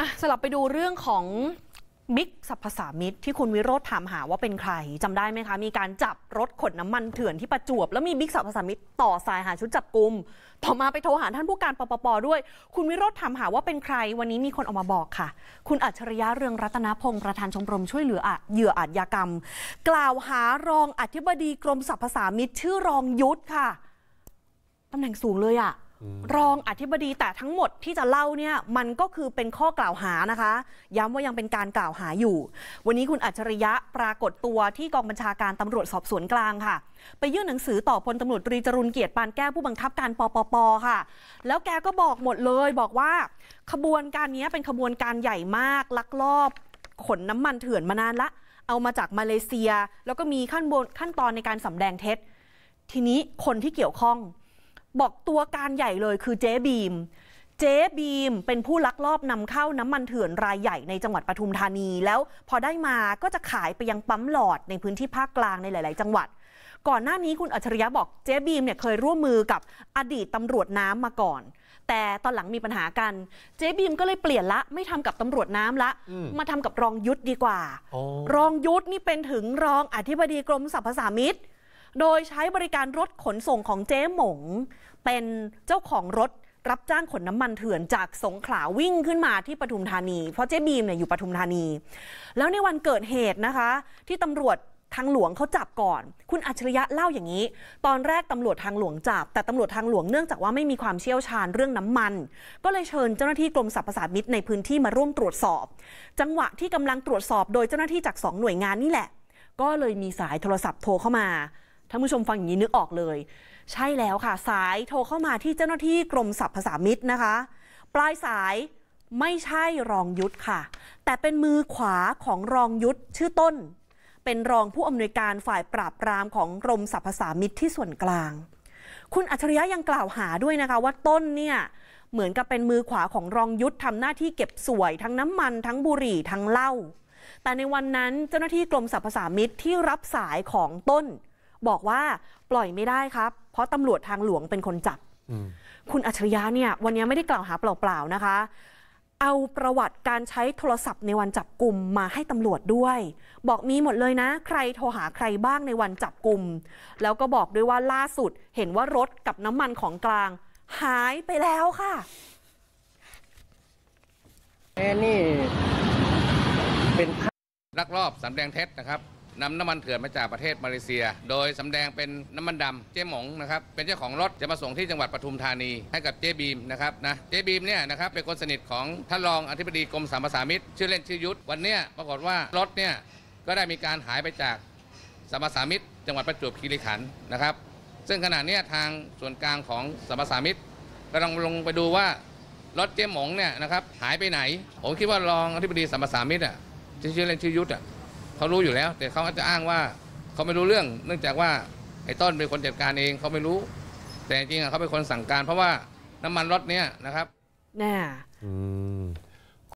อะสลับไปดูเรื่องของบิ๊กสัพสามิตรที่คุณวิโรธถามหาว่าเป็นใคร จำได้ไหมคะ มีการจับรถขนน้ามันเถื่อนที่ประจวบแล้ว มีบิ๊กสัพสามิตรต่อสายหาชุดจับกลุ่มต่อมาไปโทรหาท่านผู้การปปปด้วย คุณวิโรธถามหาว่าเป็นใคร วันนี้มีคนออกมาบอกค่ะ คุณอัจฉริยะเรืองรัตนพงศ์ประธานชมรมช่วยเหลือเหยื่ออาชญากรรม กล่าวหารองอธิบดีกรมสรรพสามิตรชื่อรองยุทธค่ะตำแหน่งสูงเลยอะ่ะรองอธิบดีแต่ทั้งหมดที่จะเล่าเนี่ยมันก็คือเป็นข้อกล่าวหานะคะ ย้ำว่ายังเป็นการกล่าวหาอยู่ วันนี้คุณอัจฉริยะปรากฏตัวที่กองบัญชาการตำรวจสอบสวนกลางค่ะ ไปยื่นหนังสือต่อพลตำรวจตรีจรุนเกียรติปานแก้วผู้บังคับการปปปค่ะ แล้วแกก็บอกหมดเลยบอกว่า ขบวนการนี้เป็นขบวนการใหญ่มากลักลอบ ขนน้ำมันเถื่อนมานานละ เอามาจากมาเลเซียแล้วก็มีขั้นบนขั้นตอนในการสำแดงเท็จ ทีนี้คนที่เกี่ยวข้องบอกตัวการใหญ่เลยคือเจ๊บีม เจ๊บีมเป็นผู้ลักลอบนำเข้าน้ำมันเถื่อนรายใหญ่ในจังหวัดปทุมธานีแล้วพอได้มาก็จะขายไปยังปั๊มหลอดในพื้นที่ภาคกลางในหลาย ๆ จังหวัด ก่อนหน้านี้คุณอัจฉริยะบอกเจ๊บีมเนี่ยเคยร่วมมือกับอดีตตำรวจน้ำมาก่อน แต่ตอนหลังมีปัญหากันเจ๊บีมก็เลยเปลี่ยนละไม่ทำกับตำรวจน้ำละมาทำกับรองยุทธดีกว่ารองยุทธนี่เป็นถึงรองอธิบดีกรมสรรพสามิตโดยใช้บริการรถขนส่งของเจ๊หมงเป็นเจ้าของรถรับจ้างขนน้ำมันเถื่อนจากสงขลาวิ่งขึ้นมาที่ปทุมธานี เพราะเจ๊บีมเนี่ยอยู่ปทุมธานี แล้วในวันเกิดเหตุนะคะ ที่ตำรวจทางหลวงเขาจับก่อน คุณอัจฉริยะเล่าอย่างนี้ ตอนแรกตำรวจทางหลวงจับ แต่ตำรวจทางหลวงเนื่องจากว่าไม่มีความเชี่ยวชาญเรื่องน้ำมัน ก็เลยเชิญเจ้าหน้าที่กรมสรรพสามิตในพื้นที่มาร่วมตรวจสอบ จังหวะที่กำลังตรวจสอบโดยเจ้าหน้าที่จากสองหน่วยงานนี่แหละ ก็เลยมีสายโทรศัพท์โทรเข้ามาท่านผู้ชมฟังอย่างนี้นึกออกเลย ใช่แล้วค่ะ สายโทรเข้ามาที่เจ้าหน้าที่กรมสรรพสามิตนะคะ ปลายสายไม่ใช่รองยุทธค่ะ แต่เป็นมือขวาของรองยุทธชื่อต้น เป็นรองผู้อำนวยการฝ่ายปราบปรามของกรมสรรพสามิตที่ส่วนกลาง คุณอัจฉริยะยังกล่าวหาด้วยนะคะว่าต้นเนี่ยเหมือนกับเป็นมือขวาของรองยุทธทำหน้าที่เก็บสวยทั้งน้ำมันทั้งบุหรี่ทั้งเหล้าแต่ในวันนั้นเจ้าหน้าที่กรมสรรพสามิตที่รับสายของต้นบอกว่าปล่อยไม่ได้ครับ เพราะตำรวจทางหลวงเป็นคนจับ คุณอัจฉริยะเนี่ย วันนี้ไม่ได้กล่าวหาเปล่าๆนะคะ เอาประวัติการใช้โทรศัพท์ในวันจับกลุ่มมาให้ตำรวจด้วย บอกมีหมดเลยนะ ใครโทรหาใครบ้างในวันจับกลุ่ม แล้วก็บอกด้วยว่าล่าสุดเห็นว่ารถกับน้ำมันของกลาง หายไปแล้วค่ะนี่ เป็นลักลอบสำแดงเท็จนะครับนำน้ำมันเถื่อนมาจากประเทศมาเลเซีย โดยสำแดงเป็นน้ำมันดำเจ๊หมงนะครับ เป็นเจ้าของรถจะมาส่งที่จังหวัดปทุมธานีให้กับเจ๊บีมนะครับนะ เจ๊บีมเนี่ยนะครับเป็นคนสนิทของท่านรองอธิบดีกรมสามประสามิตรชื่อเล่นชื่อยุทธวันนี้ปรากฏว่ารถเนี่ยก็ได้มีการหายไปจากสามประสามิตรจังหวัดประจวบคีรีขันธ์นะครับ ซึ่งขณะนี้ทางส่วนกลางของสามประสามิตรกำลังลงไปดูว่ารถเจ๊หมงเนี่ยนะครับหายไปไหนผมคิดว่ารองอธิบดีสามาสามิตรอ่ะชื่อเล่นชื่อยุทธอ่ะเขารู้อยู่แล้ว แต่เขาอาจจะอ้างว่าเขาไม่รู้เรื่อง เนื่องจากว่าไอ้ต้นเป็นคนจัดการเองเขาไม่รู้ แต่จริงๆเขาเป็นคนสั่งการเพราะว่าน้ำมันรถเนี้ยนะครับน่า